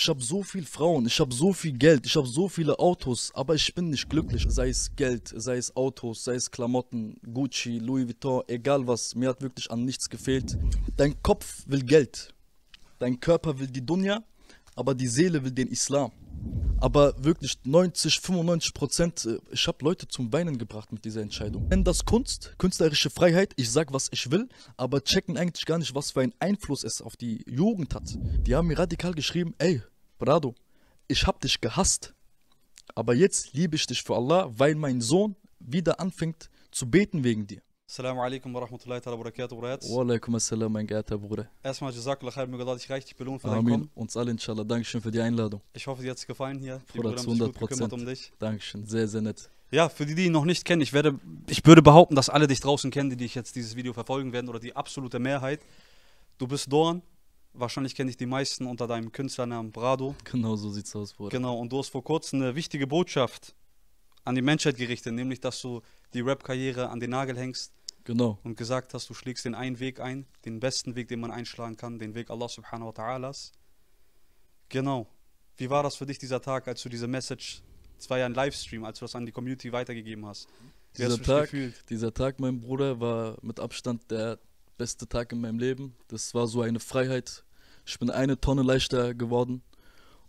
Ich habe so viel Frauen, ich habe so viel Geld, ich habe so viele Autos, aber ich bin nicht glücklich. Sei es Geld, sei es Autos, sei es Klamotten, Gucci, Louis Vuitton, egal was. Mir hat wirklich an nichts gefehlt. Dein Kopf will Geld, dein Körper will die Dunja, aber die Seele will den Islam. Aber wirklich 90, 95 Prozent, äh, ich habe Leute zum Weinen gebracht mit dieser Entscheidung. Nennen das Kunst, künstlerische Freiheit, ich sag, was ich will, aber checken eigentlich gar nicht, was für einen Einfluss es auf die Jugend hat. Die haben mir radikal geschrieben, ey, Brado, ich hab dich gehasst, aber jetzt liebe ich dich für Allah, weil mein Sohn wieder anfängt zu beten wegen dir. Assalamu alaikum wa rahmatullahi wa barakatuh, Brats. Wa alaikum assalam, mein geehrter Bruder. Erstmal Jazakallah khair, möge Allah dich reichlich belohnen für dein Kommen. Uns alle, inshallah. Dankeschön für die Einladung. Ich hoffe, dir hat es gefallen hier. Die Bruder, zu 100 Prozent. Um Dankeschön, sehr, sehr nett. Ja, für die, die ihn noch nicht kennen, ich, werde, ich würde behaupten, dass alle dich draußen kennen, die dich jetzt dieses Video verfolgen werden oder die absolute Mehrheit. Du bist Dorn. Wahrscheinlich kenne ich die meisten unter deinem Künstlernamen Brado. Genau so sieht's aus, Bruder. Genau, und du hast vor kurzem eine wichtige Botschaft an die Menschheit gerichtet, nämlich dass du die Rap-Karriere an den Nagel hängst Genau. Und gesagt hast, du schlägst den einen Weg ein, den besten Weg, den man einschlagen kann, den Weg Allah subhanahu wa ta'alas. Genau. Wie war das für dich dieser Tag, als du diese Message, es war ja ein Livestream, als du das an die Community weitergegeben hast? Wie dieser hast Tag, dieser Tag, mein Bruder, war mit Abstand der beste Tag in meinem Leben. Das war so eine Freiheit. Ich bin eine Tonne leichter geworden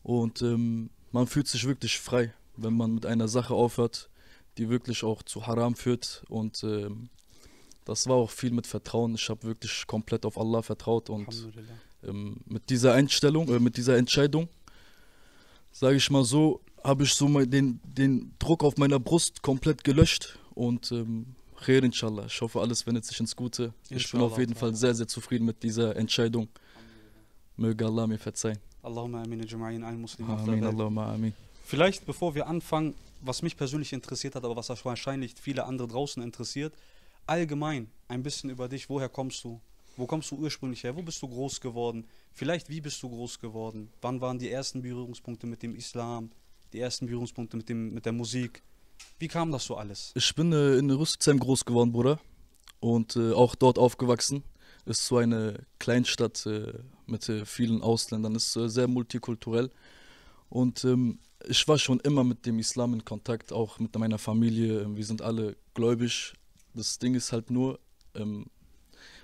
und ähm, man fühlt sich wirklich frei, wenn man mit einer Sache aufhört, die wirklich auch zu Haram führt und ähm, das war auch viel mit Vertrauen. Ich habe wirklich komplett auf Allah vertraut und ähm, mit dieser Einstellung, äh, mit dieser Entscheidung, sage ich mal so, habe ich so den, den Druck auf meiner Brust komplett gelöscht und ähm, Khair inshallah. Ich hoffe, alles wendet sich ins Gute. Inshallah, ich bin auf jeden Fall sehr, sehr zufrieden mit dieser Entscheidung. Möge Allah mir verzeihen. Allahumma amin ajma'in allen Muslimen. Amin, Allahumma amin. Vielleicht bevor wir anfangen, was mich persönlich interessiert hat, aber was wahrscheinlich viele andere draußen interessiert, allgemein ein bisschen über dich. Woher kommst du? Wo kommst du ursprünglich her? Wo bist du groß geworden? Vielleicht, wie bist du groß geworden? Wann waren die ersten Berührungspunkte mit dem Islam? Die ersten Berührungspunkte mit, dem, mit der Musik? Wie kam das so alles? Ich bin äh, in Rüsselsheim groß geworden, Bruder. Und äh, auch dort aufgewachsen. Ist so eine Kleinstadt äh, mit äh, vielen Ausländern. Ist äh, sehr multikulturell. Und ähm, ich war schon immer mit dem Islam in Kontakt, auch mit meiner Familie. Wir sind alle gläubig, das Ding ist halt nur, ähm,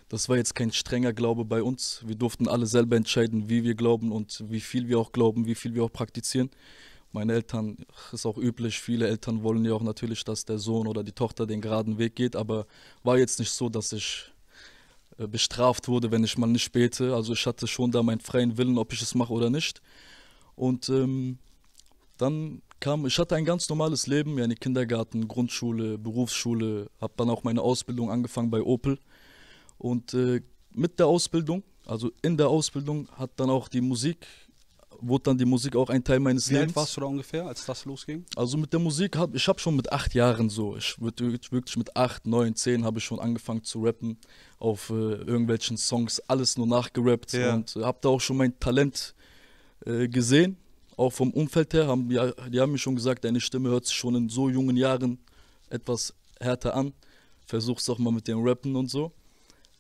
das war jetzt kein strenger Glaube bei uns. Wir durften alle selber entscheiden, wie wir glauben und wie viel wir auch glauben, wie viel wir auch praktizieren. Meine Eltern, ist auch üblich, viele Eltern wollen ja auch natürlich, dass der Sohn oder die Tochter den geraden Weg geht, aber war jetzt nicht so, dass ich äh, bestraft wurde, wenn ich mal nicht bete. Also ich hatte schon da meinen freien Willen, ob ich es mache oder nicht. Und ähm, dann kam, ich hatte ein ganz normales Leben, ja, in Kindergarten, Grundschule, Berufsschule, habe dann auch meine Ausbildung angefangen bei Opel. Und äh, mit der Ausbildung, also in der Ausbildung, hat dann auch die Musik, wurde dann die Musik auch ein Teil meines Wie Lebens. Wie alt warst du da ungefähr, als das losging? Also mit der Musik, hab, ich habe schon mit acht Jahren so, ich würde wirklich mit acht, neun, zehn habe ich schon angefangen zu rappen, auf äh, irgendwelchen Songs alles nur nachgerappt ja. und äh, habe da auch schon mein Talent äh, gesehen auch vom Umfeld her haben ja, die haben mir schon gesagt, deine Stimme hört sich schon in so jungen Jahren etwas härter an. Versuch's doch mal mit dem Rappen und so.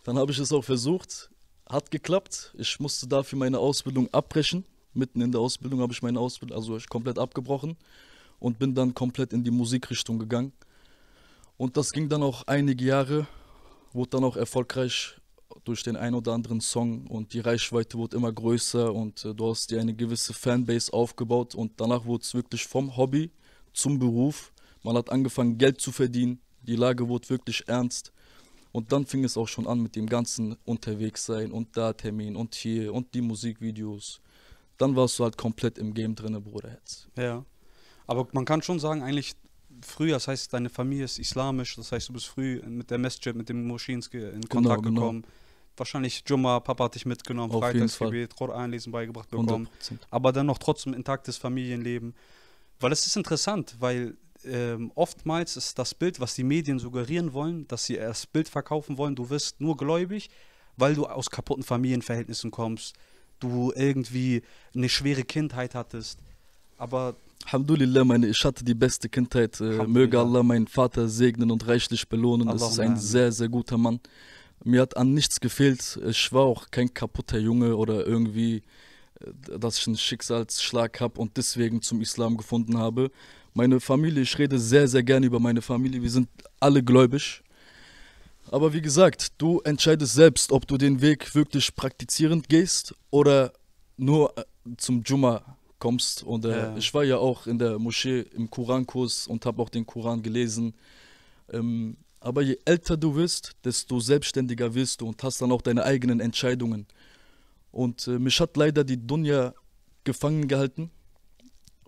Dann habe ich es auch versucht, hat geklappt. Ich musste dafür meine Ausbildung abbrechen. Mitten in der Ausbildung habe ich meine Ausbildung, also ich komplett abgebrochen und bin dann komplett in die Musikrichtung gegangen. Und das ging dann auch einige Jahre, wurde dann auch erfolgreich durch den ein oder anderen Song und die Reichweite wurde immer größer und äh, du hast dir eine gewisse Fanbase aufgebaut und danach wurde es wirklich vom Hobby zum Beruf. Man hat angefangen Geld zu verdienen, die Lage wurde wirklich ernst und dann fing es auch schon an mit dem ganzen Unterwegssein und da Termin und hier und die Musikvideos. Dann warst du halt komplett im Game drinne, Bruder. Jetzt. Ja. Aber man kann schon sagen, eigentlich früh, das heißt, deine Familie ist islamisch, das heißt, du bist früh mit der Masjid, mit dem Moscheen in genau, Kontakt genau, gekommen. Genau. Wahrscheinlich Jumma, Papa hat dich mitgenommen, Freitagsgebet, Koran lesen beigebracht bekommen. 100%. Aber dann noch trotzdem intaktes Familienleben. Weil es ist interessant, weil ähm, oftmals ist das Bild, was die Medien suggerieren wollen, dass sie das Bild verkaufen wollen, du wirst nur gläubig, weil du aus kaputten Familienverhältnissen kommst, du irgendwie eine schwere Kindheit hattest. Aber Alhamdulillah, meine, ich hatte die beste Kindheit. Äh, möge Allah meinen Vater segnen und reichlich belohnen. Das ist ein sehr, sehr guter Mann. Mir hat an nichts gefehlt. Ich war auch kein kaputter Junge oder irgendwie, äh, dass ich einen Schicksalsschlag habe und deswegen zum Islam gefunden habe. Meine Familie, ich rede sehr, sehr gerne über meine Familie. Wir sind alle gläubig. Aber wie gesagt, du entscheidest selbst, ob du den Weg wirklich praktizierend gehst oder nur äh, zum Jumma kommst. Und äh, ja. ich war ja auch in der Moschee im Korankurs und habe auch den Koran gelesen. Ähm, aber je älter du wirst, desto selbstständiger wirst du und hast dann auch deine eigenen Entscheidungen. Und äh, mich hat leider die Dunja gefangen gehalten.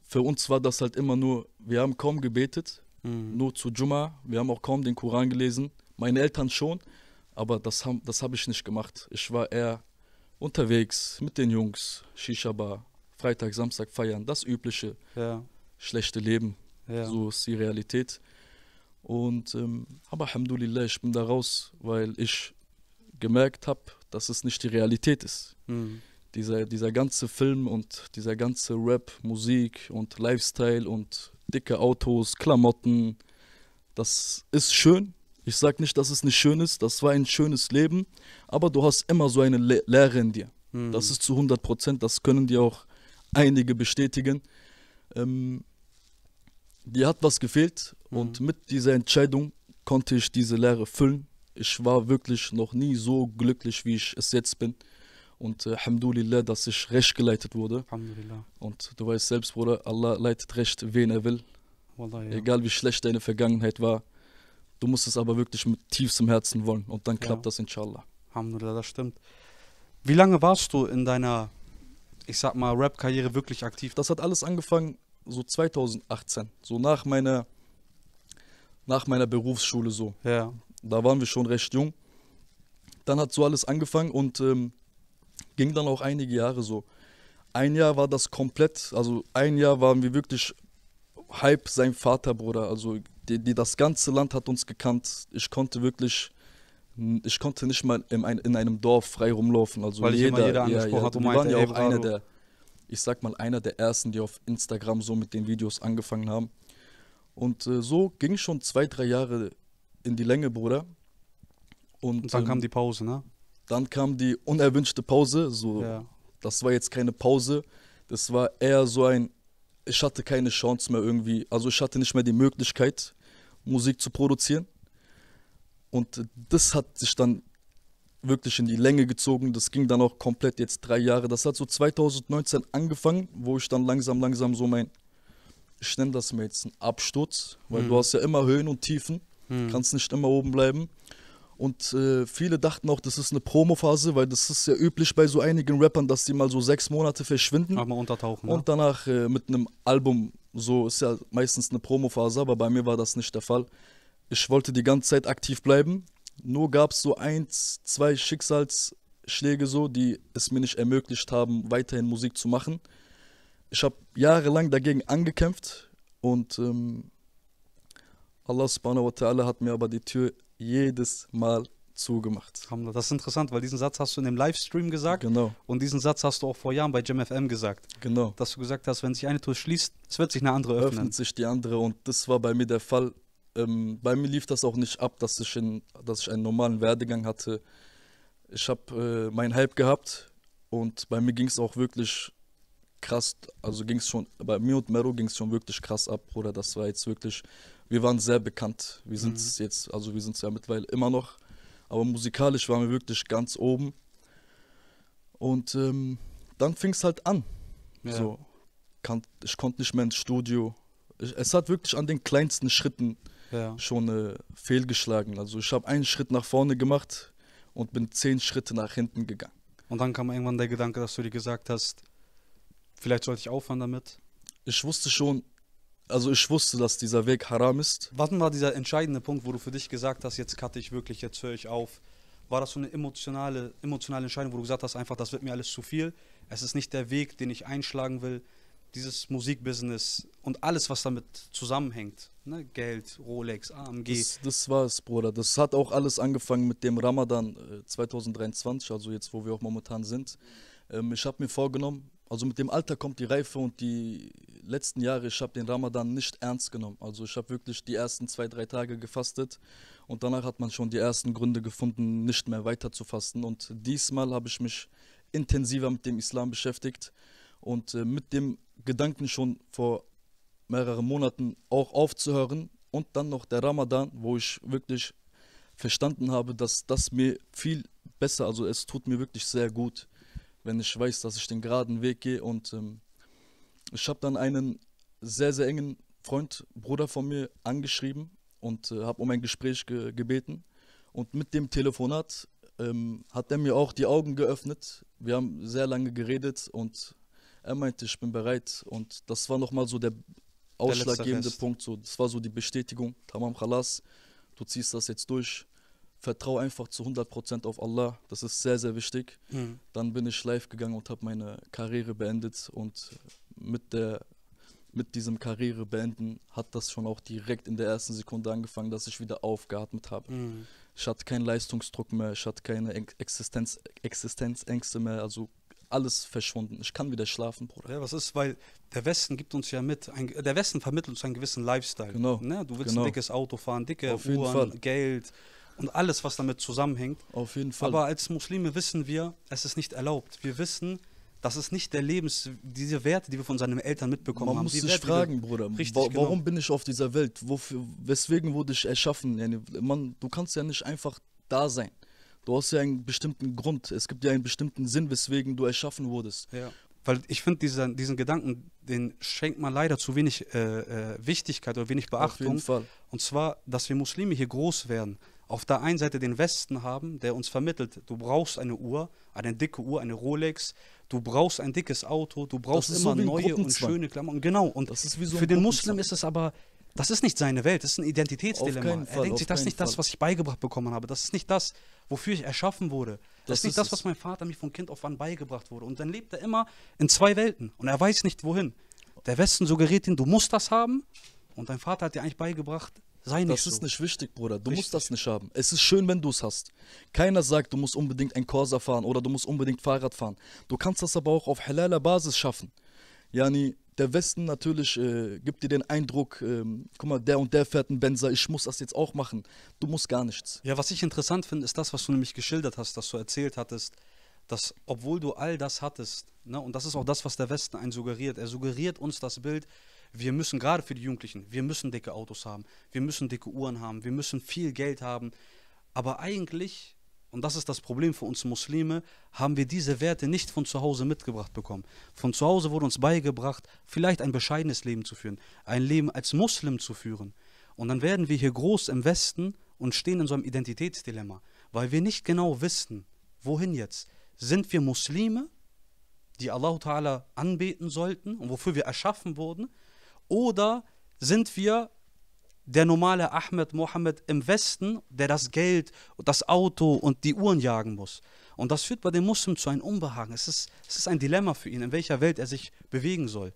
Für uns war das halt immer nur, wir haben kaum gebetet, mhm. nur zu Jumma, wir haben auch kaum den Koran gelesen. Meine Eltern schon, aber das habe das hab ich nicht gemacht. Ich war eher unterwegs mit den Jungs, Shisha-Bar, Freitag, Samstag feiern, das übliche ja. schlechte Leben. Ja. So ist die Realität. Und ähm, aber Alhamdulillah, ich bin da raus, weil ich gemerkt habe, dass es nicht die Realität ist. Mhm. Dieser, dieser ganze Film und dieser ganze Rap, Musik und Lifestyle und dicke Autos, Klamotten, das ist schön. Ich sage nicht, dass es nicht schön ist, das war ein schönes Leben, aber du hast immer so eine Le Lehre in dir. Mhm. Das ist zu 100 Prozent, das können dir auch einige bestätigen. Ähm, die hat was gefehlt mhm. und mit dieser Entscheidung konnte ich diese Lehre füllen. Ich war wirklich noch nie so glücklich, wie ich es jetzt bin. Und äh, Alhamdulillah, dass ich recht geleitet wurde. Und du weißt selbst, Bruder, Allah leitet recht, wen er will. Wallahi, Egal wie schlecht deine Vergangenheit war. Du musst es aber wirklich mit tiefstem Herzen wollen. Und dann klappt ja. das, inshallah. Alhamdulillah, das stimmt. Wie lange warst du in deiner ich sag mal, Rap-Karriere wirklich aktiv. Das hat alles angefangen so 2018, so nach meiner, nach meiner Berufsschule so. Ja. Da waren wir schon recht jung. Dann hat so alles angefangen und ähm, ging dann auch einige Jahre so. Ein Jahr war das komplett, also ein Jahr waren wir wirklich Hype, sein Vater, Bruder. Also die, die, das ganze Land hat uns gekannt. Ich konnte wirklich ich konnte nicht mal in, ein, in einem Dorf frei rumlaufen. Also Weil jeder, jeder angesprochen ja, hat und meinte, ja auch einer der, ich sag mal, einer der ersten, die auf Instagram so mit den Videos angefangen haben. Und äh, so ging schon zwei, drei Jahre in die Länge, Bruder. Und, und dann ähm, kam die Pause, ne? Dann kam die unerwünschte Pause. So, ja. das war jetzt keine Pause. Das war eher so ein, ich hatte keine Chance mehr irgendwie. Also ich hatte nicht mehr die Möglichkeit, Musik zu produzieren. Und das hat sich dann wirklich in die Länge gezogen. Das ging dann auch komplett jetzt drei Jahre. Das hat so 2019 angefangen, wo ich dann langsam, langsam so mein, ich nenne das mal jetzt einen Absturz, weil mhm. du hast ja immer Höhen und Tiefen, mhm. kannst nicht immer oben bleiben. Und äh, viele dachten auch, das ist eine Promophase, weil das ist ja üblich bei so einigen Rappern, dass die mal so sechs Monate verschwinden. Aber untertauchen. Und danach äh, mit einem Album, so ist ja meistens eine Promophase, aber bei mir war das nicht der Fall ich wollte die ganze Zeit aktiv bleiben. Nur gab es so eins, zwei Schicksalsschläge so, die es mir nicht ermöglicht haben, weiterhin Musik zu machen. Ich habe jahrelang dagegen angekämpft und ähm, Allah subhanahu wa ta'ala hat mir aber die Tür jedes Mal zugemacht. Das ist interessant, weil diesen Satz hast du in dem Livestream gesagt. Genau. Und diesen Satz hast du auch vor Jahren bei JamFM gesagt. Genau. Dass du gesagt hast, wenn sich eine Tür schließt, es wird sich eine andere öffnen. Öffnet sich die andere und das war bei mir der Fall ähm, bei mir lief das auch nicht ab, dass ich, in, dass ich einen normalen Werdegang hatte. Ich habe äh, meinen Hype gehabt und bei mir ging es auch wirklich krass, also ging schon, bei mir und Mero ging es schon wirklich krass ab, Bruder. Das war jetzt wirklich, wir waren sehr bekannt. Wir sind mhm. jetzt, also wir sind es ja mittlerweile immer noch, aber musikalisch waren wir wirklich ganz oben. Und ähm, dann fing es halt an. Ja. So, kann, ich konnte nicht mehr ins Studio. Ich, es hat wirklich an den kleinsten Schritten ja. schon äh, fehlgeschlagen. Also ich habe einen Schritt nach vorne gemacht und bin zehn Schritte nach hinten gegangen. Und dann kam irgendwann der Gedanke, dass du dir gesagt hast, vielleicht sollte ich aufhören damit. Ich wusste schon, also ich wusste, dass dieser Weg haram ist. Was war dieser entscheidende Punkt, wo du für dich gesagt hast, jetzt cutte ich wirklich, jetzt höre ich auf? War das so eine emotionale, emotionale Entscheidung, wo du gesagt hast, einfach, das wird mir alles zu viel? Es ist nicht der Weg, den ich einschlagen will dieses Musikbusiness und alles, was damit zusammenhängt. Ne? Geld, Rolex, AMG. Das, das war's, Bruder. Das hat auch alles angefangen mit dem Ramadan 2023, äh, also jetzt, wo wir auch momentan sind. Ähm, ich habe mir vorgenommen, also mit dem Alter kommt die Reife und die letzten Jahre, ich habe den Ramadan nicht ernst genommen. Also ich habe wirklich die ersten zwei, drei Tage gefastet und danach hat man schon die ersten Gründe gefunden, nicht mehr weiter zu fasten. Und diesmal habe ich mich intensiver mit dem Islam beschäftigt und äh, mit dem Gedanken schon vor mehreren Monaten auch aufzuhören. Und dann noch der Ramadan, wo ich wirklich verstanden habe, dass das mir viel besser, also es tut mir wirklich sehr gut, wenn ich weiß, dass ich den geraden Weg gehe. Und ähm, ich habe dann einen sehr, sehr engen Freund, Bruder von mir angeschrieben und äh, habe um ein Gespräch ge gebeten. Und mit dem Telefonat ähm, hat er mir auch die Augen geöffnet. Wir haben sehr lange geredet und er meinte, ich bin bereit. Und das war nochmal so der ausschlaggebende der Punkt. So, das war so die Bestätigung. Tamam Khalas, du ziehst das jetzt durch. Vertrau einfach zu 100% auf Allah. Das ist sehr, sehr wichtig. Mhm. Dann bin ich live gegangen und habe meine Karriere beendet. Und mit, der, mit diesem Karriere beenden hat das schon auch direkt in der ersten Sekunde angefangen, dass ich wieder aufgeatmet habe. Mhm. Ich hatte keinen Leistungsdruck mehr, ich hatte keine Existenz, Existenzängste mehr. Also alles verschwunden. Ich kann wieder schlafen, Bruder. Ja, was ist, weil der Westen gibt uns ja mit. Ein, der Westen vermittelt uns einen gewissen Lifestyle. Genau. Ne? Du willst genau. ein dickes Auto fahren, dicke Auf Uhren, Fall. Geld und alles, was damit zusammenhängt. Auf jeden Fall. Aber als Muslime wissen wir, es ist nicht erlaubt. Wir wissen, das ist nicht der Lebens, diese Werte, die wir von seinen Eltern mitbekommen Man haben. Man muss sich Werte, fragen, Bruder, richtig, wa genau. warum bin ich auf dieser Welt? Wofür, weswegen wurde ich erschaffen? Ne, Man, du kannst ja nicht einfach da sein. Du hast ja einen bestimmten Grund. Es gibt ja einen bestimmten Sinn, weswegen du erschaffen wurdest. Ja. Weil ich finde, diesen, diesen Gedanken, den schenkt man leider zu wenig äh, äh Wichtigkeit oder wenig Beachtung. Auf jeden Fall. Und zwar, dass wir Muslime hier groß werden. Auf der einen Seite den Westen haben, der uns vermittelt, du brauchst eine Uhr, eine dicke Uhr, eine Rolex, du brauchst ein dickes Auto, du brauchst immer so neue und schöne Klamotten. Genau. Und so für den Muslim ist es aber das ist nicht seine Welt, das ist ein Identitätsdilemma. Fall, er denkt sich, das ist nicht Fall. das, was ich beigebracht bekommen habe. Das ist nicht das, wofür ich erschaffen wurde. Das, das ist nicht das, was mein Vater mir von Kind auf an beigebracht wurde. Und dann lebt er immer in zwei Welten und er weiß nicht wohin. Der Westen suggeriert ihm, du musst das haben und dein Vater hat dir eigentlich beigebracht, sei nicht das so. Das ist nicht wichtig, Bruder. Du Richtig. musst das nicht haben. Es ist schön, wenn du es hast. Keiner sagt, du musst unbedingt ein Corsa fahren oder du musst unbedingt Fahrrad fahren. Du kannst das aber auch auf halaler Basis schaffen. Jani, der Westen natürlich äh, gibt dir den Eindruck, ähm, guck mal, der und der fährt einen Benzer, ich muss das jetzt auch machen. Du musst gar nichts. Ja, was ich interessant finde, ist das, was du nämlich geschildert hast, dass du erzählt hattest, dass obwohl du all das hattest, ne, und das ist auch das, was der Westen einen suggeriert, er suggeriert uns das Bild, wir müssen gerade für die Jugendlichen, wir müssen dicke Autos haben, wir müssen dicke Uhren haben, wir müssen viel Geld haben, aber eigentlich und das ist das Problem für uns Muslime, haben wir diese Werte nicht von zu Hause mitgebracht bekommen. Von zu Hause wurde uns beigebracht, vielleicht ein bescheidenes Leben zu führen, ein Leben als Muslim zu führen. Und dann werden wir hier groß im Westen und stehen in so einem Identitätsdilemma, weil wir nicht genau wissen, wohin jetzt. Sind wir Muslime, die Allah Ta'ala anbeten sollten und wofür wir erschaffen wurden? Oder sind wir der normale Ahmed Mohammed im Westen, der das Geld, und das Auto und die Uhren jagen muss. Und das führt bei den Muslimen zu einem Unbehagen. Es ist, es ist ein Dilemma für ihn, in welcher Welt er sich bewegen soll.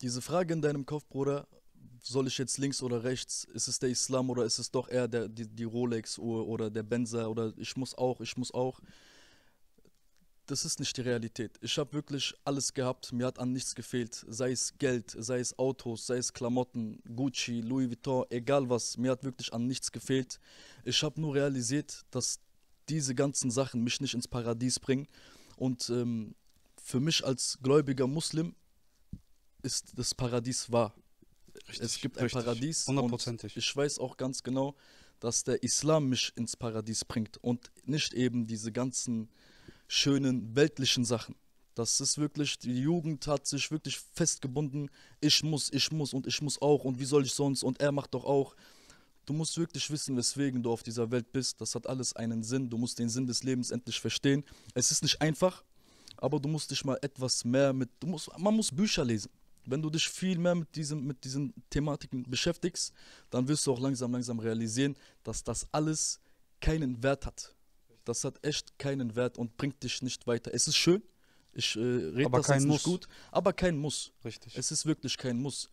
Diese Frage in deinem Kopf, Bruder, soll ich jetzt links oder rechts? Ist es der Islam oder ist es doch eher der, die, die Rolex-Uhr oder der Benzer oder ich muss auch, ich muss auch? das ist nicht die Realität. Ich habe wirklich alles gehabt, mir hat an nichts gefehlt. Sei es Geld, sei es Autos, sei es Klamotten, Gucci, Louis Vuitton, egal was, mir hat wirklich an nichts gefehlt. Ich habe nur realisiert, dass diese ganzen Sachen mich nicht ins Paradies bringen. Und ähm, für mich als gläubiger Muslim ist das Paradies wahr. Richtig, es gibt richtig, ein Paradies. Hundertprozentig. Ich weiß auch ganz genau, dass der Islam mich ins Paradies bringt und nicht eben diese ganzen schönen weltlichen Sachen. Das ist wirklich, die Jugend hat sich wirklich festgebunden. Ich muss, ich muss und ich muss auch und wie soll ich sonst und er macht doch auch. Du musst wirklich wissen, weswegen du auf dieser Welt bist. Das hat alles einen Sinn. Du musst den Sinn des Lebens endlich verstehen. Es ist nicht einfach, aber du musst dich mal etwas mehr mit. Du musst, man muss Bücher lesen. Wenn du dich viel mehr mit, diesem, mit diesen Thematiken beschäftigst, dann wirst du auch langsam, langsam realisieren, dass das alles keinen Wert hat. Das hat echt keinen Wert und bringt dich nicht weiter. Es ist schön, ich äh, rede das kein Muss. nicht gut, aber kein Muss. Richtig. Es ist wirklich kein Muss.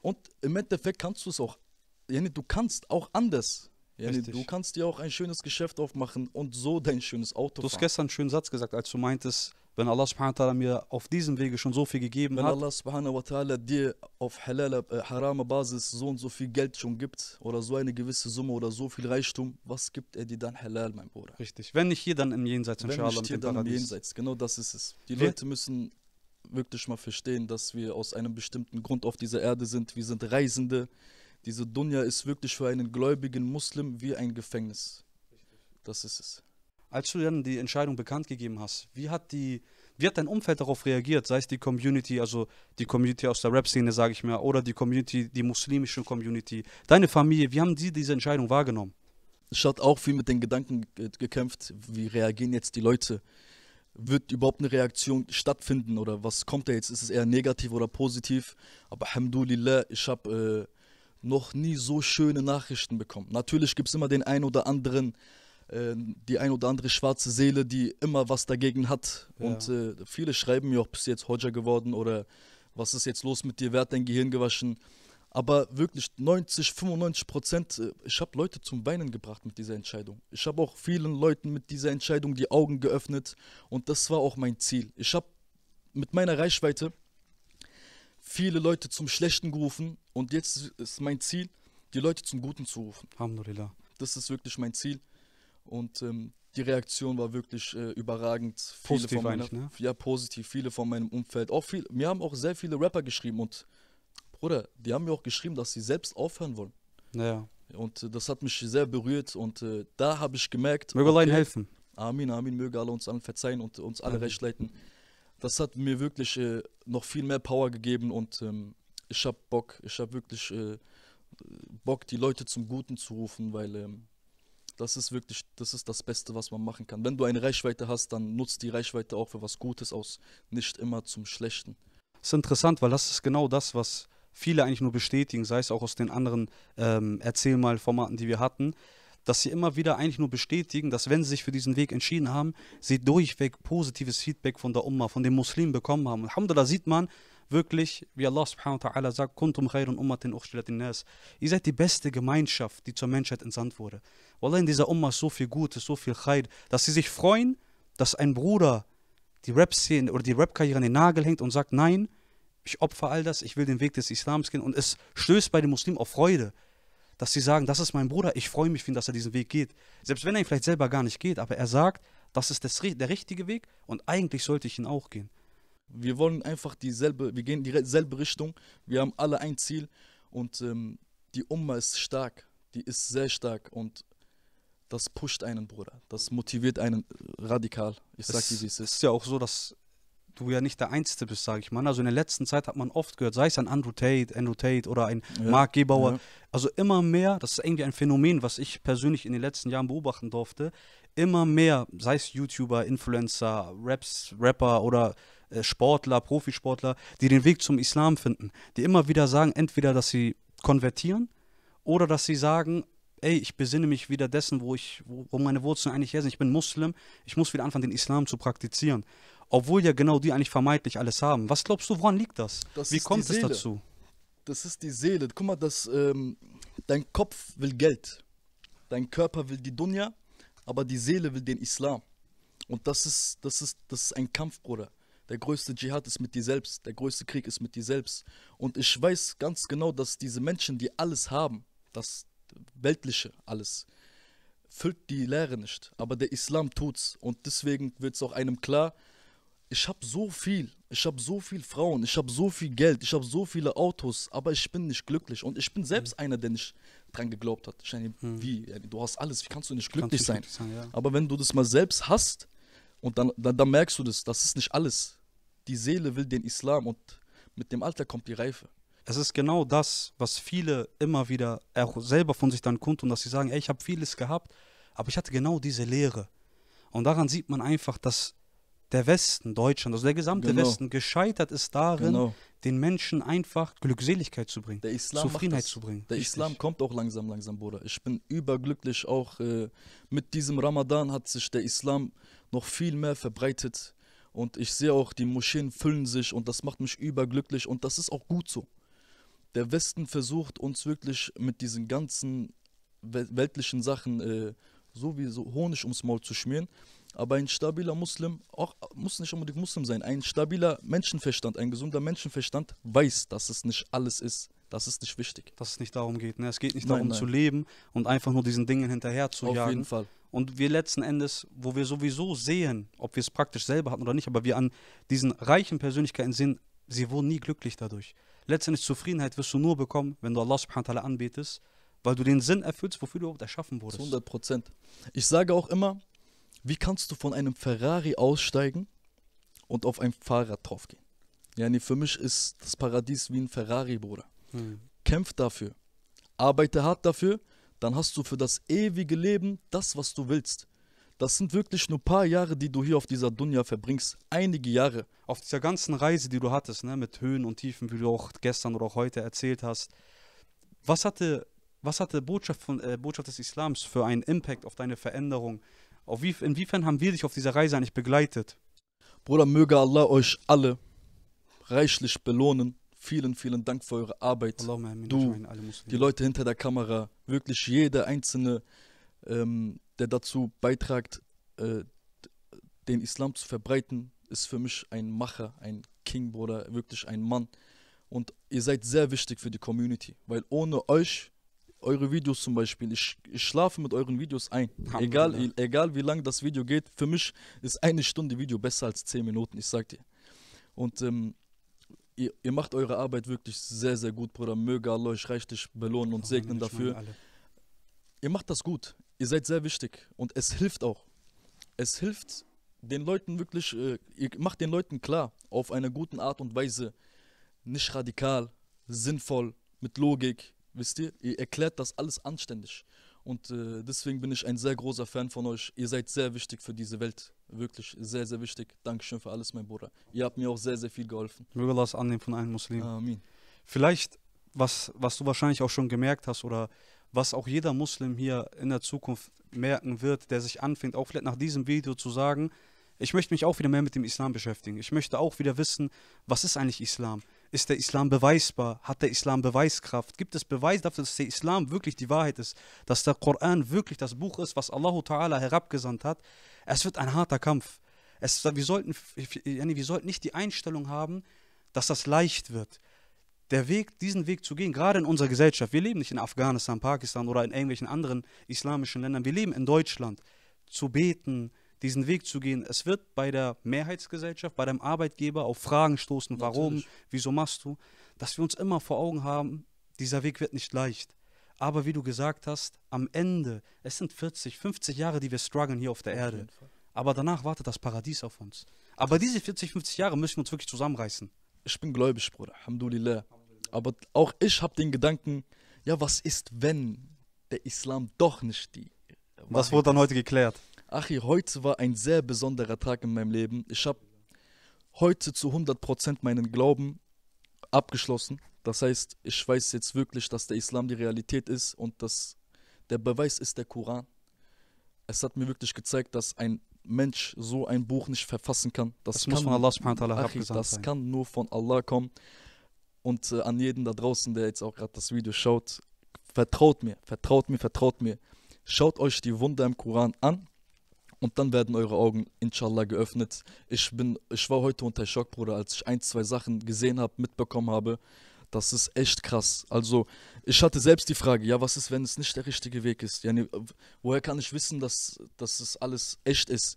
Und im Endeffekt kannst du es auch, yani, du kannst auch anders. Yani, du kannst dir auch ein schönes Geschäft aufmachen und so dein schönes Auto Du hast gestern einen schönen Satz gesagt, als du meintest, wenn Allah subhanahu wa ta'ala mir auf diesem Wege schon so viel gegeben wenn hat. Wenn Allah subhanahu wa ta'ala dir auf halal, äh, harame Basis so und so viel Geld schon gibt oder so eine gewisse Summe oder so viel Reichtum, was gibt er dir dann halal, mein Bruder? Richtig, wenn nicht hier, dann im Jenseits, inshallah. Wenn nicht hier, dann im Jenseits, genau das ist es. Die wir Leute müssen wirklich mal verstehen, dass wir aus einem bestimmten Grund auf dieser Erde sind. Wir sind Reisende. Diese Dunja ist wirklich für einen gläubigen Muslim wie ein Gefängnis. Das ist es. Als du dann die Entscheidung bekannt gegeben hast, wie hat die, wie hat dein Umfeld darauf reagiert? Sei es die Community, also die Community aus der Rap-Szene, sage ich mal, oder die Community, die muslimische Community, deine Familie, wie haben die diese Entscheidung wahrgenommen? Ich hatte auch viel mit den Gedanken gekämpft, wie reagieren jetzt die Leute? Wird überhaupt eine Reaktion stattfinden oder was kommt da jetzt? Ist es eher negativ oder positiv? Aber Alhamdulillah, ich habe äh, noch nie so schöne Nachrichten bekommen. Natürlich gibt es immer den einen oder anderen, ähm, die ein oder andere schwarze Seele, die immer was dagegen hat. Ja. Und äh, viele schreiben mir auch, bist du jetzt Hodja geworden oder was ist jetzt los mit dir, wer hat dein Gehirn gewaschen? Aber wirklich 90, 95 Prozent, äh, ich habe Leute zum Weinen gebracht mit dieser Entscheidung. Ich habe auch vielen Leuten mit dieser Entscheidung die Augen geöffnet und das war auch mein Ziel. Ich habe mit meiner Reichweite viele Leute zum Schlechten gerufen und jetzt ist mein Ziel, die Leute zum Guten zu rufen. Alhamdulillah. Das ist wirklich mein Ziel. Und ähm, die Reaktion war wirklich äh, überragend. Viele von meinem, ne? Ja, positiv. Viele von meinem Umfeld. Auch viel, mir haben auch sehr viele Rapper geschrieben und Bruder, die haben mir auch geschrieben, dass sie selbst aufhören wollen. Naja. Und äh, das hat mich sehr berührt und äh, da habe ich gemerkt. Möge okay, allein helfen. Amin, Amin, möge alle uns allen verzeihen und uns alle Amen. recht leiten. Das hat mir wirklich äh, noch viel mehr Power gegeben und ähm, ich habe Bock. Ich habe wirklich äh, Bock, die Leute zum Guten zu rufen, weil ähm, das ist wirklich, das ist das Beste, was man machen kann. Wenn du eine Reichweite hast, dann nutzt die Reichweite auch für was Gutes aus, nicht immer zum Schlechten. Das ist interessant, weil das ist genau das, was viele eigentlich nur bestätigen, sei es auch aus den anderen ähm, Erzähl mal Formaten, die wir hatten, dass sie immer wieder eigentlich nur bestätigen, dass wenn sie sich für diesen Weg entschieden haben, sie durchweg positives Feedback von der Umma, von den Muslimen bekommen haben. Alhamdulillah sieht man, wirklich, wie Allah subhanahu wa ta'ala sagt, Kuntum khairun ummatin ukhshilatin nas. Ihr seid die beste Gemeinschaft, die zur Menschheit entsandt wurde. Wallah, in dieser Umma ist so viel Gutes, so viel Khair, dass sie sich freuen, dass ein Bruder die Rap-Szene oder die Rap-Karriere an den Nagel hängt und sagt, nein, ich opfer all das, ich will den Weg des Islams gehen. Und es stößt bei den Muslimen auf Freude, dass sie sagen, das ist mein Bruder, ich freue mich ihn, dass er diesen Weg geht. Selbst wenn er ihn vielleicht selber gar nicht geht, aber er sagt, das ist das, der richtige Weg und eigentlich sollte ich ihn auch gehen. Wir wollen einfach dieselbe, wir gehen dieselbe Richtung. Wir haben alle ein Ziel und ähm, die Umma ist stark. Die ist sehr stark und das pusht einen, Bruder. Das motiviert einen radikal. Ich sag dir, wie es ist. Es ist ja auch so, dass du ja nicht der Einzige bist, sage ich mal. Also in der letzten Zeit hat man oft gehört, sei es ein Andrew Tate, Andrew Tate oder ein ja, Mark Gebauer. Ja. Also immer mehr, das ist irgendwie ein Phänomen, was ich persönlich in den letzten Jahren beobachten durfte. Immer mehr, sei es YouTuber, Influencer, Raps, Rapper oder äh, Sportler, Profisportler, die den Weg zum Islam finden, die immer wieder sagen, entweder, dass sie konvertieren oder dass sie sagen, ey, ich besinne mich wieder dessen, wo ich, wo, meine Wurzeln eigentlich her sind. Ich bin Muslim, ich muss wieder anfangen, den Islam zu praktizieren. Obwohl ja genau die eigentlich vermeintlich alles haben. Was glaubst du, woran liegt das? das Wie kommt es dazu? Das ist die Seele. Guck mal, das, ähm, dein Kopf will Geld. Dein Körper will die Dunja, aber die Seele will den Islam. Und das ist, das ist, das ist ein Kampf, Bruder. Der größte Dschihad ist mit dir selbst. Der größte Krieg ist mit dir selbst. Und ich weiß ganz genau, dass diese Menschen, die alles haben, das Weltliche, alles, füllt die Lehre nicht. Aber der Islam tut's. Und deswegen wird es auch einem klar, ich habe so viel, ich habe so viel Frauen, ich habe so viel Geld, ich habe so viele Autos, aber ich bin nicht glücklich. Und ich bin mhm. selbst mhm. einer, der nicht dran geglaubt hat. Ich meine, mhm. wie? Du hast alles, wie kannst du nicht glücklich kannst sein? Nicht sein ja. Aber wenn du das mal selbst hast, und dann, dann, dann, merkst du das, das ist nicht alles. Die Seele will den Islam und mit dem Alter kommt die Reife. Es ist genau das, was viele immer wieder auch selber von sich dann kundtun, dass sie sagen, ey, ich habe vieles gehabt, aber ich hatte genau diese Lehre. Und daran sieht man einfach, dass der Westen, Deutschland, also der gesamte genau. Westen, gescheitert ist darin, genau. den Menschen einfach Glückseligkeit zu bringen, Zufriedenheit zu bringen. Der Richtig. Islam kommt auch langsam, langsam, Bruder. Ich bin überglücklich, auch äh, mit diesem Ramadan hat sich der Islam noch viel mehr verbreitet. Und ich sehe auch, die Moscheen füllen sich und das macht mich überglücklich und das ist auch gut so. Der Westen versucht uns wirklich mit diesen ganzen weltlichen Sachen äh, so wie so Honig ums Maul zu schmieren. Aber ein stabiler Muslim, auch muss nicht unbedingt Muslim sein, ein stabiler Menschenverstand, ein gesunder Menschenverstand weiß, dass es nicht alles ist. Das ist nicht wichtig. Dass es nicht darum geht. Ne? Es geht nicht nein, darum nein. zu leben und einfach nur diesen Dingen hinterher zu Auf jagen. Auf jeden Fall und wir letzten Endes, wo wir sowieso sehen, ob wir es praktisch selber hatten oder nicht, aber wir an diesen reichen Persönlichkeiten sehen, sie wurden nie glücklich dadurch. Letztendlich Zufriedenheit wirst du nur bekommen, wenn du Allah subhanahu wa ta'ala anbetest, weil du den Sinn erfüllst, wofür du überhaupt erschaffen wurdest. 100 Prozent. Ich sage auch immer, wie kannst du von einem Ferrari aussteigen und auf ein Fahrrad draufgehen? Ja, nee, für mich ist das Paradies wie ein Ferrari, Bruder. Hm. Kämpf dafür, arbeite hart dafür dann hast du für das ewige Leben das, was du willst. Das sind wirklich nur ein paar Jahre, die du hier auf dieser Dunja verbringst. Einige Jahre. Auf dieser ganzen Reise, die du hattest, ne, mit Höhen und Tiefen, wie du auch gestern oder auch heute erzählt hast, was hatte, was hatte Botschaft, von, äh, Botschaft des Islams für einen Impact auf deine Veränderung? Auf wie, inwiefern haben wir dich auf dieser Reise eigentlich begleitet? Bruder, möge Allah euch alle reichlich belohnen Vielen, vielen Dank für eure Arbeit. Du, die Leute hinter der Kamera, wirklich jeder Einzelne, ähm, der dazu beiträgt, äh, den Islam zu verbreiten, ist für mich ein Macher, ein King, Bruder, wirklich ein Mann. Und ihr seid sehr wichtig für die Community, weil ohne euch, eure Videos zum Beispiel, ich, ich schlafe mit euren Videos ein. Egal, egal wie lang das Video geht, für mich ist eine Stunde Video besser als zehn Minuten, ich sag dir. Und ähm, ihr, ihr, macht eure Arbeit wirklich sehr, sehr gut, Bruder. Möge Allah euch reichlich belohnen und Warum segnen dafür. Ihr macht das gut. Ihr seid sehr wichtig und es hilft auch. Es hilft den Leuten wirklich, äh, ihr macht den Leuten klar, auf einer guten Art und Weise, nicht radikal, sinnvoll, mit Logik, wisst ihr? Ihr erklärt das alles anständig. Und äh, deswegen bin ich ein sehr großer Fan von euch. Ihr seid sehr wichtig für diese Welt. Wirklich sehr, sehr wichtig. Dankeschön für alles, mein Bruder. Ihr habt mir auch sehr, sehr viel geholfen. Möge Allah es annehmen von allen Muslimen. Amen. Vielleicht, was, was du wahrscheinlich auch schon gemerkt hast oder was auch jeder Muslim hier in der Zukunft merken wird, der sich anfängt, auch vielleicht nach diesem Video zu sagen, ich möchte mich auch wieder mehr mit dem Islam beschäftigen. Ich möchte auch wieder wissen, was ist eigentlich Islam? Ist der Islam beweisbar? Hat der Islam Beweiskraft? Gibt es Beweise dafür, dass der Islam wirklich die Wahrheit ist? Dass der Koran wirklich das Buch ist, was Allah Ta'ala herabgesandt hat? Es wird ein harter Kampf. Es, wir, sollten, wir sollten nicht die Einstellung haben, dass das leicht wird der Weg, diesen Weg zu gehen, gerade in unserer Gesellschaft, wir leben nicht in Afghanistan, Pakistan oder in irgendwelchen anderen islamischen Ländern, wir leben in Deutschland, zu beten, diesen Weg zu gehen. Es wird bei der Mehrheitsgesellschaft, bei deinem Arbeitgeber auf Fragen stoßen, warum, Natürlich. wieso machst du, dass wir uns immer vor Augen haben, dieser Weg wird nicht leicht. Aber wie du gesagt hast, am Ende, es sind 40, 50 Jahre, die wir strugglen hier auf der auf Erde. Aber danach wartet das Paradies auf uns. Aber diese 40, 50 Jahre müssen wir uns wirklich zusammenreißen. Ich bin gläubig, Bruder. Alhamdulillah. Aber auch ich habe den Gedanken, ja, was ist, wenn der Islam doch nicht die. Was wurde dann heute geklärt. Achi, heute war ein sehr besonderer Tag in meinem Leben. Ich habe heute zu 100% meinen Glauben abgeschlossen. Das heißt, ich weiß jetzt wirklich, dass der Islam die Realität ist und dass der Beweis ist der Koran. Es hat mir wirklich gezeigt, dass ein Mensch so ein Buch nicht verfassen kann. Das, das kann, muss von Allah subhanahu wa ta'ala Das sein. kann nur von Allah kommen. Und äh, an jeden da draußen, der jetzt auch gerade das Video schaut, vertraut mir, vertraut mir, vertraut mir. Schaut euch die Wunder im Koran an und dann werden eure Augen, inshallah, geöffnet. Ich, bin, ich war heute unter Schock, Bruder, als ich ein, zwei Sachen gesehen habe, mitbekommen habe. Das ist echt krass. Also, ich hatte selbst die Frage, ja, was ist, wenn es nicht der richtige Weg ist? Ja, ne, woher kann ich wissen, dass, dass es alles echt ist?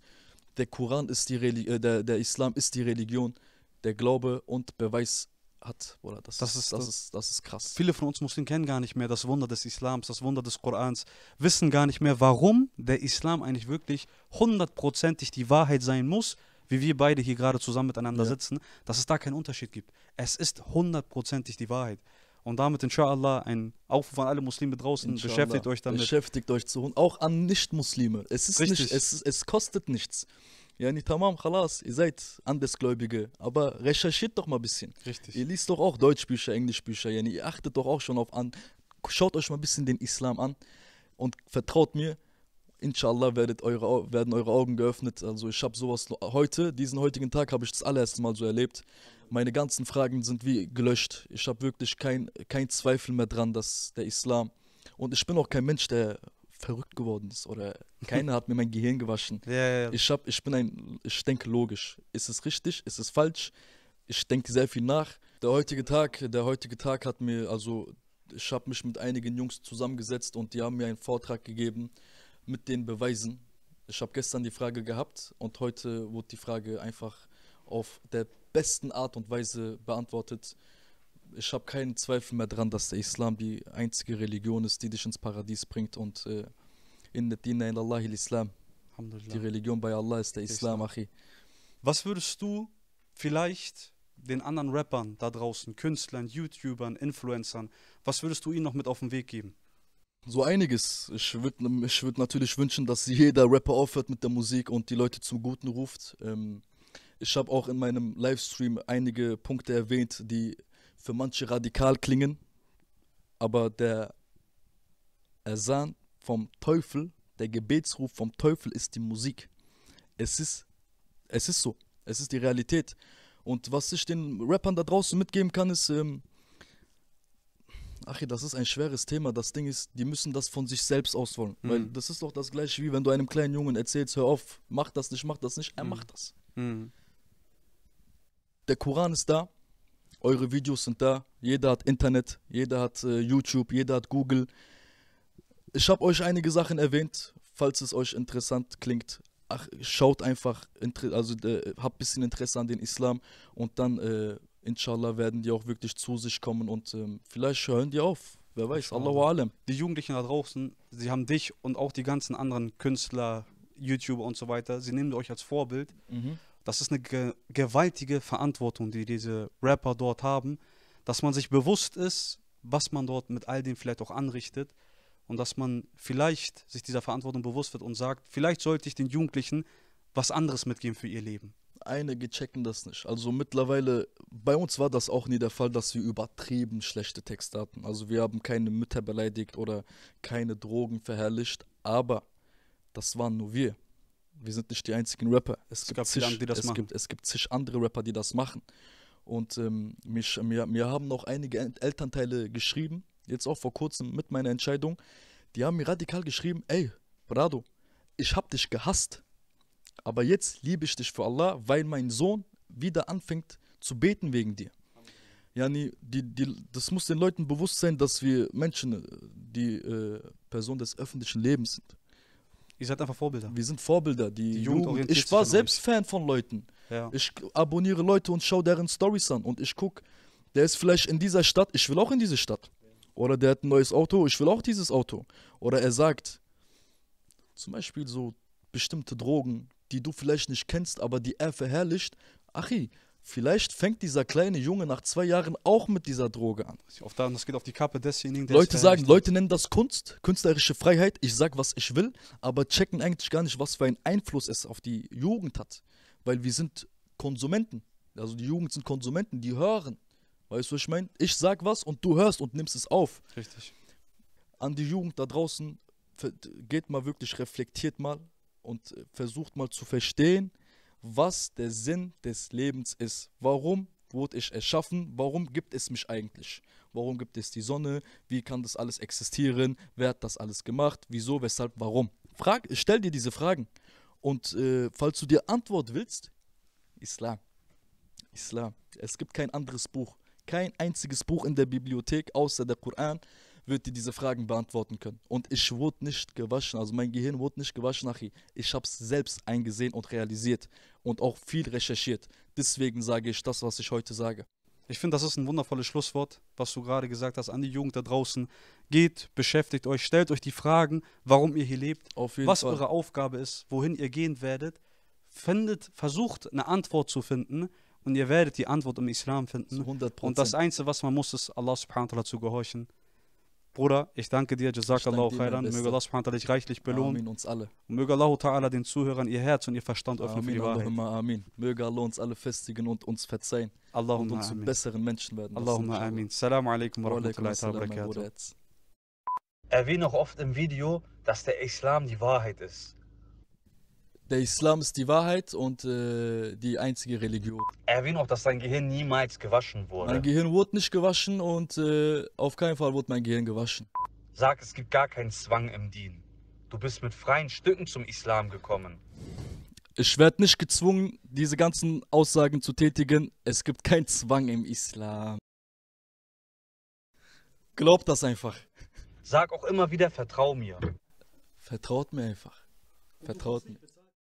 Der Koran ist die Religion, äh, der, der Islam ist die Religion, der Glaube und Beweis hat. Bruder. Das, das, ist, das, das, ist, das ist krass. Viele von uns Muslimen kennen gar nicht mehr das Wunder des Islams, das Wunder des Korans, wissen gar nicht mehr, warum der Islam eigentlich wirklich hundertprozentig die Wahrheit sein muss, wie wir beide hier gerade zusammen miteinander ja. sitzen, dass es da keinen Unterschied gibt. Es ist hundertprozentig die Wahrheit. Und damit, inshallah, ein Aufruf an alle Muslime draußen, inshallah. beschäftigt euch damit. Beschäftigt euch zu, auch an Nicht-Muslime. Es, nicht, es, es kostet nichts. Yani tamam, halas, ihr seid Andersgläubige, aber recherchiert doch mal ein bisschen. Richtig. Ihr liest doch auch Deutschbücher, Englischbücher, yani ihr achtet doch auch schon auf an. Schaut euch mal ein bisschen den Islam an und vertraut mir, inshallah werdet eure, werden eure Augen geöffnet. Also ich habe sowas heute, diesen heutigen Tag habe ich das allererste Mal so erlebt. Meine ganzen Fragen sind wie gelöscht. Ich habe wirklich keinen kein Zweifel mehr dran, dass der Islam und ich bin auch kein Mensch, der verrückt geworden ist oder keiner hat mir mein Gehirn gewaschen. Ja, ja, ja. Ich, hab, ich bin ein, ich denke logisch. Ist es richtig? Ist es falsch? Ich denke sehr viel nach. Der heutige Tag, der heutige Tag hat mir, also ich habe mich mit einigen Jungs zusammengesetzt und die haben mir einen Vortrag gegeben mit den Beweisen. Ich habe gestern die Frage gehabt und heute wurde die Frage einfach auf der besten Art und Weise beantwortet ich habe keinen Zweifel mehr dran, dass der Islam die einzige Religion ist, die dich ins Paradies bringt und äh, in Dina in Allah Islam. Die Religion bei Allah ist der Islam, Achi. Was würdest du vielleicht den anderen Rappern da draußen, Künstlern, YouTubern, Influencern, was würdest du ihnen noch mit auf den Weg geben? So einiges. Ich würde ich würd natürlich wünschen, dass jeder Rapper aufhört mit der Musik und die Leute zum Guten ruft. Ähm, ich habe auch in meinem Livestream einige Punkte erwähnt, die für manche radikal klingen, aber der Ersan vom Teufel, der Gebetsruf vom Teufel ist die Musik. Es ist, es ist so, es ist die Realität. Und was ich den Rappern da draußen mitgeben kann, ist, ähm, ach, das ist ein schweres Thema. Das Ding ist, die müssen das von sich selbst auswollen. Mhm. Weil das ist doch das Gleiche, wie wenn du einem kleinen Jungen erzählst, hör auf, mach das nicht, mach das nicht, er mhm. macht das. Mhm. Der Koran ist da, eure Videos sind da. Jeder hat Internet, jeder hat äh, YouTube, jeder hat Google. Ich habe euch einige Sachen erwähnt, falls es euch interessant klingt. Ach, schaut einfach, also äh, habt ein bisschen Interesse an den Islam und dann, äh, inshallah, werden die auch wirklich zu sich kommen und ähm, vielleicht hören die auf. Wer weiß, Allahu Alem. Die Jugendlichen da draußen, sie haben dich und auch die ganzen anderen Künstler, YouTuber und so weiter, sie nehmen euch als Vorbild. Mhm das ist eine ge gewaltige Verantwortung, die diese Rapper dort haben, dass man sich bewusst ist, was man dort mit all dem vielleicht auch anrichtet und dass man vielleicht sich dieser Verantwortung bewusst wird und sagt, vielleicht sollte ich den Jugendlichen was anderes mitgeben für ihr Leben. Einige checken das nicht. Also mittlerweile, bei uns war das auch nie der Fall, dass wir übertrieben schlechte Texte hatten. Also wir haben keine Mütter beleidigt oder keine Drogen verherrlicht, aber das waren nur wir wir sind nicht die einzigen Rapper. Es, es gibt, zig, viele, die das es, Gibt, es gibt zig andere Rapper, die das machen. Und ähm, mich, mir, mir haben auch einige Elternteile geschrieben, jetzt auch vor kurzem mit meiner Entscheidung, die haben mir radikal geschrieben, ey, Brado, ich hab dich gehasst, aber jetzt liebe ich dich für Allah, weil mein Sohn wieder anfängt zu beten wegen dir. Yani, die, die, das muss den Leuten bewusst sein, dass wir Menschen, äh, die äh, Personen des öffentlichen Lebens sind. Ihr seid einfach Vorbilder. Wir sind Vorbilder. Die, die Jugend, Jugend Ich war selbst euch. Fan von Leuten. Ja. Ich abonniere Leute und schaue deren Stories an. Und ich gucke, der ist vielleicht in dieser Stadt, ich will auch in diese Stadt. Oder der hat ein neues Auto, ich will auch dieses Auto. Oder er sagt, zum Beispiel so bestimmte Drogen, die du vielleicht nicht kennst, aber die er verherrlicht. Achi, Vielleicht fängt dieser kleine Junge nach zwei Jahren auch mit dieser Droge an. Das geht auf die Kappe desjenigen, der Leute sagen, Leute nennen das Kunst, künstlerische Freiheit. Ich sag, was ich will, aber checken eigentlich gar nicht, was für einen Einfluss es auf die Jugend hat. Weil wir sind Konsumenten. Also die Jugend sind Konsumenten, die hören. Weißt du, was ich meine? Ich sag was und du hörst und nimmst es auf. Richtig. An die Jugend da draußen, geht mal wirklich, reflektiert mal und äh, versucht mal zu verstehen, was der Sinn des Lebens ist. Warum wurde ich erschaffen? Warum gibt es mich eigentlich? Warum gibt es die Sonne? Wie kann das alles existieren? Wer hat das alles gemacht? Wieso, weshalb, warum? Frag, stell dir diese Fragen. Und äh, falls du dir Antwort willst, Islam. Islam. Es gibt kein anderes Buch. Kein einziges Buch in der Bibliothek außer der Koran wird dir diese Fragen beantworten können. Und ich wurde nicht gewaschen, also mein Gehirn wurde nicht gewaschen, Achi. Ich habe es selbst eingesehen und realisiert und auch viel recherchiert. Deswegen sage ich das, was ich heute sage. Ich finde, das ist ein wundervolles Schlusswort, was du gerade gesagt hast an die Jugend da draußen. Geht, beschäftigt euch, stellt euch die Fragen, warum ihr hier lebt, was Fall. eure Aufgabe ist, wohin ihr gehen werdet. Findet, versucht eine Antwort zu finden und ihr werdet die Antwort im Islam finden. 100%. Und das Einzige, was man muss, ist Allah subhanahu wa ta'ala zu gehorchen. Bruder, ich danke dir, Jazakallahu khairan. Möge Allah subhanahu wa ta'ala dich reichlich belohnen. Amin, uns alle. Und möge Allah ta'ala den Zuhörern ihr Herz und ihr Verstand öffnen Amin, für die Wahrheit. Allahumma Amin. Möge Allah uns alle festigen und uns verzeihen. Allahumma und uns Amin. zu besseren Menschen werden. Allahumma Amin. Salam alaikum wa rahmatullahi wa barakatuh. Erwähne auch oft im Video, dass der Islam die Wahrheit ist. Der Islam ist die Wahrheit und äh, die einzige Religion. Erwähne auch, dass dein Gehirn niemals gewaschen wurde. Mein Gehirn wurde nicht gewaschen und äh, auf keinen Fall wurde mein Gehirn gewaschen. Sag, es gibt gar keinen Zwang im Dien. Du bist mit freien Stücken zum Islam gekommen. Ich werde nicht gezwungen, diese ganzen Aussagen zu tätigen. Es gibt keinen Zwang im Islam. Glaub das einfach. Sag auch immer wieder, vertrau mir. Vertraut mir einfach. Vertraut mir.